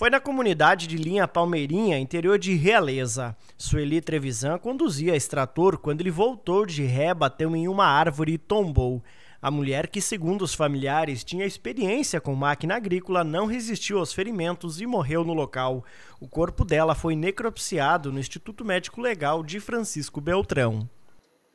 Foi na comunidade de Linha Palmeirinha, interior de Realeza. Sueli Trevisan conduzia a extrator quando ele voltou de ré, bateu em uma árvore e tombou. A mulher, que segundo os familiares tinha experiência com máquina agrícola, não resistiu aos ferimentos e morreu no local. O corpo dela foi necropsiado no Instituto Médico Legal de Francisco Beltrão.